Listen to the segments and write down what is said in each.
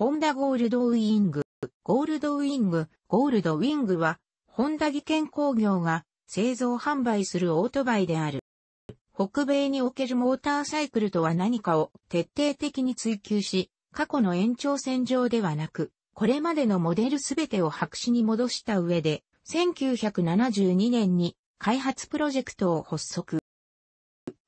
ホンダゴールドウィング、ゴールドウィング、ゴールドウィングは、ホンダ技研工業が製造販売するオートバイである。北米におけるモーターサイクルとは何かを徹底的に追求し、過去の延長線上ではなく、これまでのモデルすべてを白紙に戻した上で、1972年に開発プロジェクトを発足。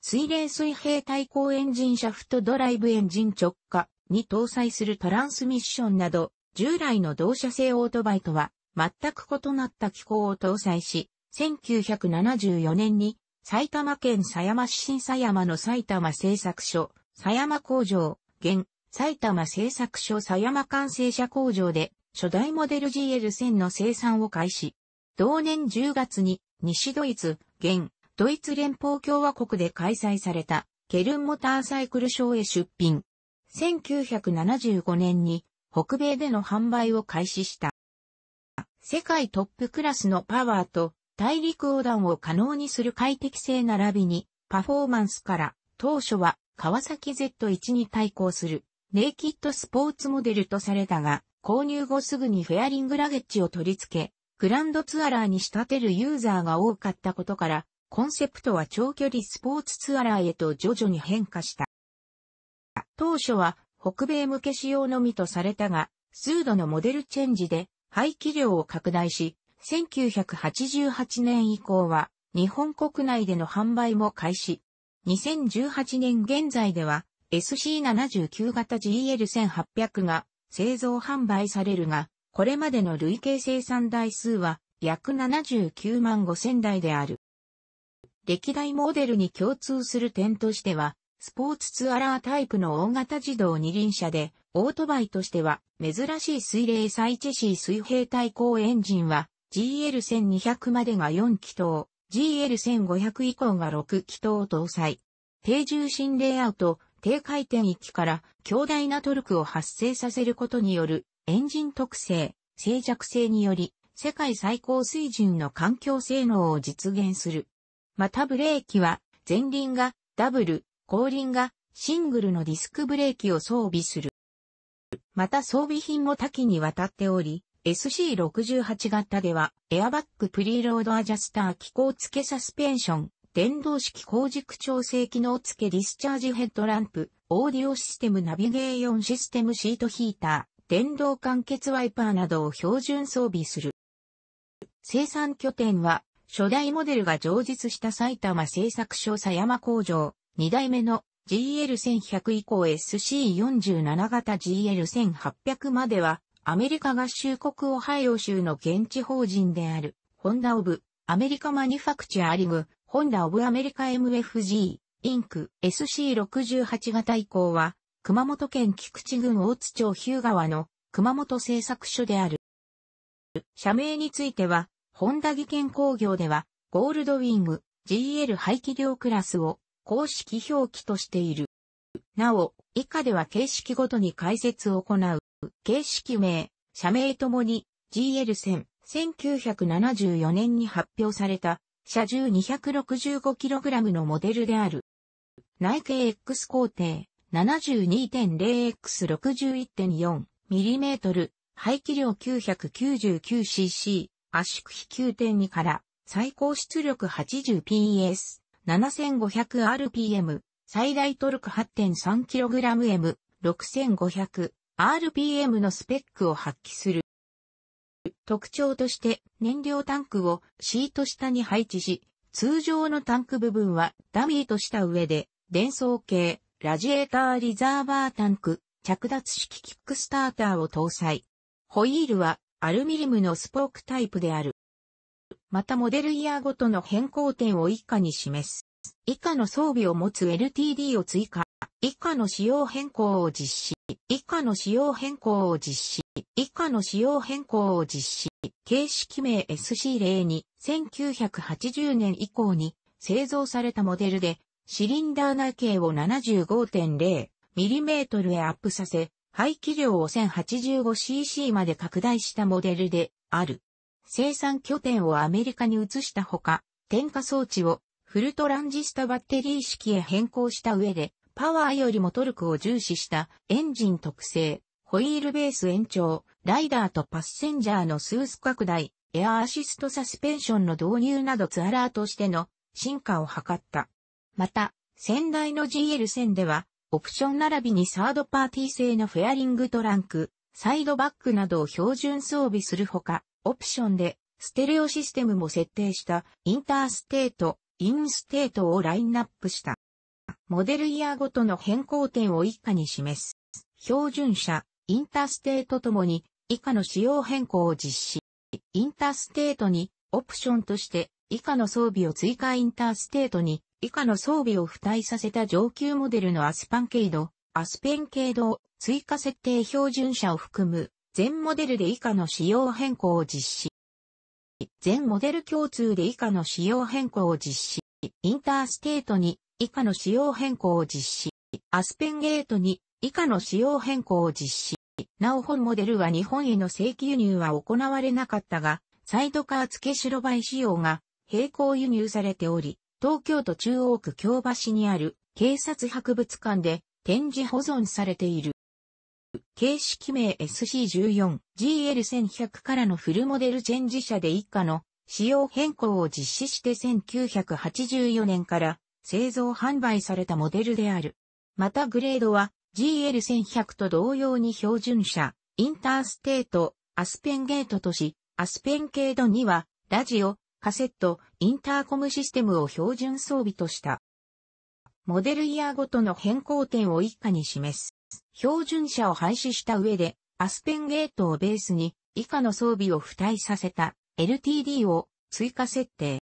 水冷水平対向エンジンシャフトドライブエンジン直下、に搭載するトランスミッションなど、従来の同社製オートバイとは全く異なった機構を搭載し、1974年に埼玉県狭山市新狭山の埼玉製作所、狭山工場、現、埼玉製作所狭山完成車工場で初代モデル GL1000 の生産を開始。同年10月に西ドイツ、現、ドイツ連邦共和国で開催されたケルンモターサイクルショーへ出品。1975年に北米での販売を開始した。世界トップクラスのパワーと大陸横断を可能にする快適性並びにパフォーマンスから当初は川崎 Z1 に対抗するネイキッドスポーツモデルとされたが購入後すぐにフェアリングラゲッジを取り付けグランドツアラーに仕立てるユーザーが多かったことからコンセプトは長距離スポーツツアラーへと徐々に変化した。当初は北米向け仕様のみとされたが、数度のモデルチェンジで排気量を拡大し、1988年以降は日本国内での販売も開始。2018年現在では SC79 型 GL1800 が製造販売されるが、これまでの累計生産台数は約79万5000台である。歴代モデルに共通する点としては、スポーツツアラータイプの大型自動二輪車で、オートバイとしては珍しい水冷サイチェシー水平対向エンジンは GL1200 までが4気筒、GL1500 以降が6気筒を搭載。低重心レイアウト、低回転域から強大なトルクを発生させることによるエンジン特性、静寂性により世界最高水準の環境性能を実現する。またブレーキは前輪がダブル、後輪がシングルのディスクブレーキを装備する。また装備品も多岐にわたっており、SC68 型では、エアバッグプリロードアジャスター機構付けサスペンション、電動式高軸調整機能付けディスチャージヘッドランプ、オーディオシステムナビゲーションシステムシートヒーター、電動完結ワイパーなどを標準装備する。生産拠点は、初代モデルが上実した埼玉製作所狭山工場、2代目の GL1100 以降 SC47 型 GL1800 までは、アメリカ合衆国オハイオ州の現地法人である、ホンダオブ、アメリカマニファクチャーリング、ホンダオブアメリカ MFG、インク、SC68 型以降は、熊本県菊池郡大津町日向川の熊本製作所である。社名については、ホンダ技研工業では、ゴールドウィング、GL 排気量クラスを、公式表記としている。なお、以下では形式ごとに解説を行う。形式名、社名ともに GL 線、1974年に発表された、車重 265kg のモデルである。内径 X 工程 72.0x61.4mm、排気量 999cc、圧縮比9.2から最高出力 80ps。7500rpm、最大トルク 8.3kgm、6500rpm のスペックを発揮する。特徴として燃料タンクをシート下に配置し、通常のタンク部分はダミーとした上で、電装系、ラジエーターリザーバータンク、着脱式キックスターターを搭載。ホイールはアルミリムのスポークタイプである。またモデルイヤーごとの変更点を以下に示す。以下の装備を持つ LTD を追加。以下の仕様変更を実施。以下の仕様変更を実施。以下の仕様変更を実施。形式名 SC02、1980年以降に製造されたモデルで、シリンダー内径を 75.0mm へアップさせ、排気量を 1085cc まで拡大したモデルである。生産拠点をアメリカに移したほか、点火装置をフルトランジスタバッテリー式へ変更した上で、パワーよりもトルクを重視したエンジン特性、ホイールベース延長、ライダーとパッセンジャーのスース拡大、エアアシストサスペンションの導入などツアラーとしての進化を図った。また、先代の GL 線では、オプション並びにサードパーティー製のフェアリングトランク、サイドバックなどを標準装備するほか、オプションで、ステレオシステムも設定したインターステート、インステートをラインナップした。モデルイヤーごとの変更点を以下に示す。標準車、インターステートともに以下の仕様変更を実施。インターステートにオプションとして以下の装備を追加インターステートに以下の装備を付帯させた上級モデルのアスパンケード、アスペンケードを追加設定標準車を含む全モデルで以下の仕様変更を実施。全モデル共通で以下の仕様変更を実施。インターステートに以下の仕様変更を実施。アスペンゲートに以下の仕様変更を実施。なお本モデルは日本への正規輸入は行われなかったが、サイドカー付け白バイ仕様が並行輸入されており、東京都中央区京橋にある警察博物館で展示保存されている。形式名 SC14GL1100 からのフルモデルチェンジ車で一家の仕様変更を実施して1984年から製造販売されたモデルである。またグレードは GL1100 と同様に標準車、インターステート、アスペンゲートとし、アスペン系ーにはラジオ、カセット、インターコムシステムを標準装備とした。モデルイヤーごとの変更点を一家に示す。標準車を廃止した上で、アスペンゲートをベースに以下の装備を付帯させた LTD を追加設定。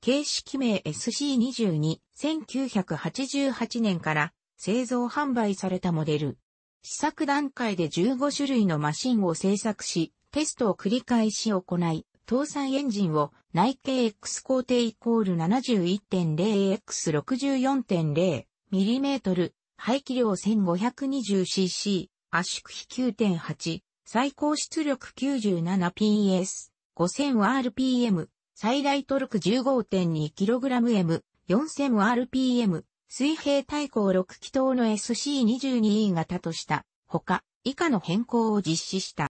形式名 SC22、1988年から製造販売されたモデル。試作段階で15種類のマシンを製作し、テストを繰り返し行い、搭載エンジンを内径 X 工程イコール 71.0X64.0mm 排気量 1520cc、圧縮比9.8、最高出力 97PS、5000rpm、最大トルク 15.2kgm、4000rpm、水平対向6気筒の SC22E 型とした、ほか、以下の変更を実施した。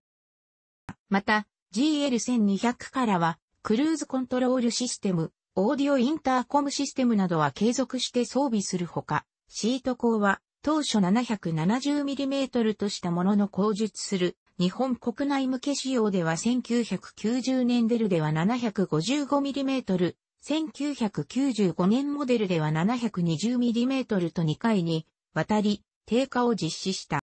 また、GL1200 からは、クルーズコントロールシステム、オーディオインターコムシステムなどは継続して装備するほか、シート鋼は当初 770mm としたものの口述する日本国内向け仕様では1990年デルでは 755mm、1995年モデルでは 720mm と2回にわたり低下を実施した。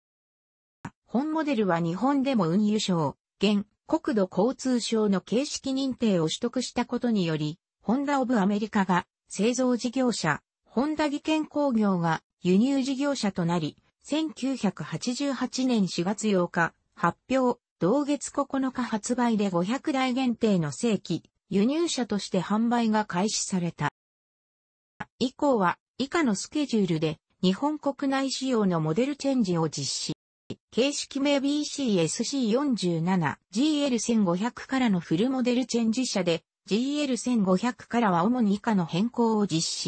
本モデルは日本でも運輸省、現国土交通省の形式認定を取得したことにより、ホンダオブアメリカが製造事業者本田技研工業が輸入事業者となり、1988年4月8日発表、同月9日発売で500台限定の正規、輸入車として販売が開始された。以降は以下のスケジュールで日本国内仕様のモデルチェンジを実施。形式名 BCSC47、GL1500 からのフルモデルチェンジ車で、GL1500 からは主に以下の変更を実施。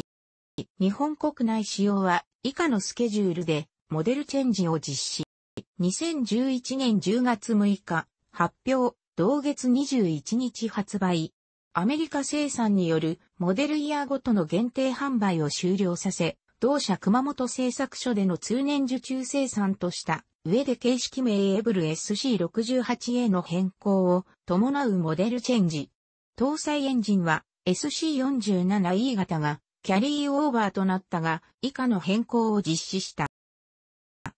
日本国内使用は以下のスケジュールでモデルチェンジを実施。2011年10月6日発表、同月21日発売。アメリカ生産によるモデルイヤーごとの限定販売を終了させ、同社熊本製作所での通年受注生産とした上で形式名エブル SC68A の変更を伴うモデルチェンジ。搭載エンジンは SC47E 型がキャリーオーバーとなったが、以下の変更を実施した。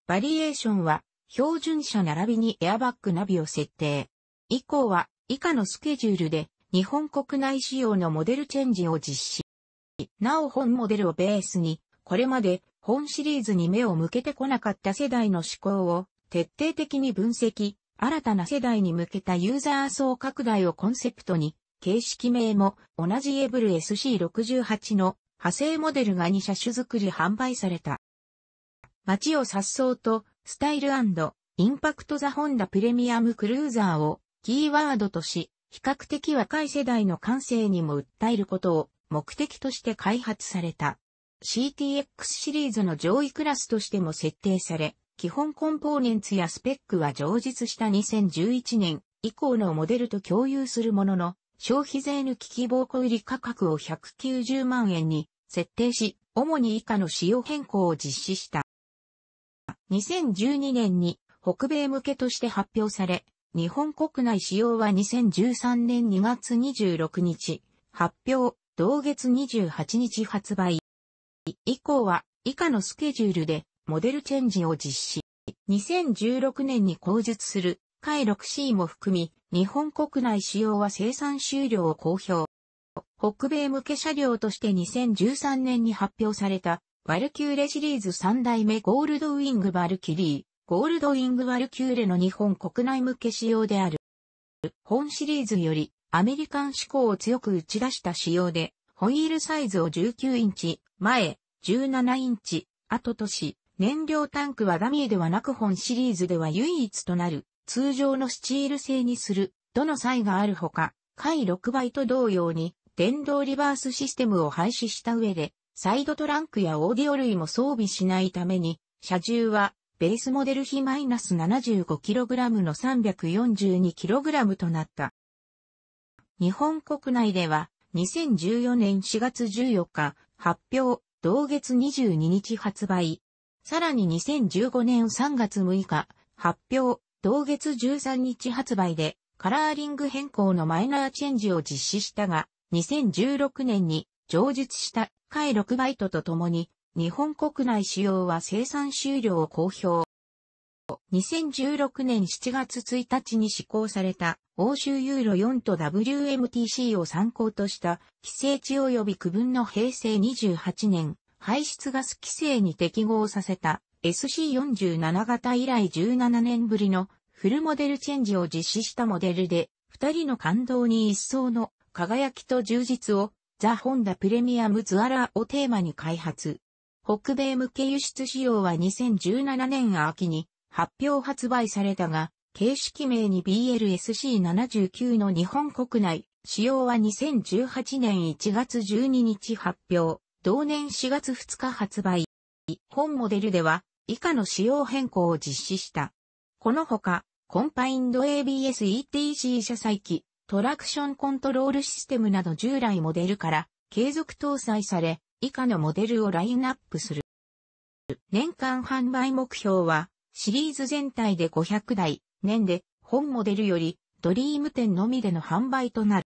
バリエーションは、標準車並びにエアバッグナビを設定。以降は、以下のスケジュールで、日本国内仕様のモデルチェンジを実施。なお本モデルをベースに、これまで本シリーズに目を向けてこなかった世代の思考を徹底的に分析、新たな世代に向けたユーザー層拡大をコンセプトに、形式名も同じエブル SC68 の派生モデルが2車種作り販売された。街を颯爽と、スタイルインパクトザホンダプレミアムクルーザーをキーワードとし、比較的若い世代の感性にも訴えることを目的として開発された。CTX シリーズの上位クラスとしても設定され、基本コンポーネンツやスペックは上実した2011年以降のモデルと共有するものの、消費税抜き希望小売価格を190万円に設定し、主に以下の仕様変更を実施した。2012年に北米向けとして発表され、日本国内使用は2013年2月26日、発表、同月28日発売。以降は以下のスケジュールでモデルチェンジを実施。2016年に後述する、回 6C も含み、日本国内使用は生産終了を公表。北米向け車両として2013年に発表された、ワルキューレシリーズ3代目ゴールドウィング・バルキリー、ゴールドウィング・ワルキューレの日本国内向け仕様である。本シリーズより、アメリカン志向を強く打ち出した仕様で、ホイールサイズを19インチ、前、17インチ、後とし、燃料タンクはダミーではなく本シリーズでは唯一となる、通常のスチール製にする、どの際があるほか、回6倍と同様に、電動リバースシステムを廃止した上で、サイドトランクやオーディオ類も装備しないために、車重はベースモデル比マイナス -75kg の 342kg となった。日本国内では2014年4月14日発表、同月22日発売。さらに2015年3月6日発表、同月13日発売でカラーリング変更のマイナーチェンジを実施したが、2016年に上述した回6バイトとともに、日本国内使用は生産終了を公表。2016年7月1日に施行された欧州ユーロ4と WMTC を参考とした規制値及び区分の平成28年排出ガス規制に適合させた SC47 型以来17年ぶりのフルモデルチェンジを実施したモデルで、二人の感動に一層の輝きと充実を、ザ・ホンダプレミアムズアラーをテーマに開発。北米向け輸出仕様は2017年秋に発表発売されたが、形式名に BLSC79 の日本国内、仕様は2018年1月12日発表、同年4月2日発売。本モデルでは以下の仕様変更を実施した。このほか、コンパインド ABS ETC 車載機、トラクションコントロールシステムなど従来モデルから継続搭載され、以下のモデルをラインナップする。年間販売目標は、シリーズ全体で500台、年で、本モデルより、ドリーム店のみでの販売となる。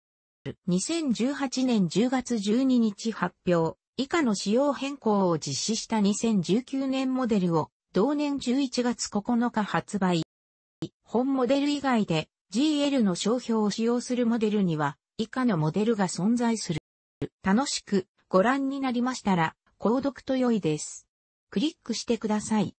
2018年10月12日発表、以下の仕様変更を実施した2019年モデルを、同年11月9日発売。本モデル以外で、GL の商標を使用するモデルには、以下のモデルが存在する。楽しくご覧になりましたら、購読と良いです。クリックしてください。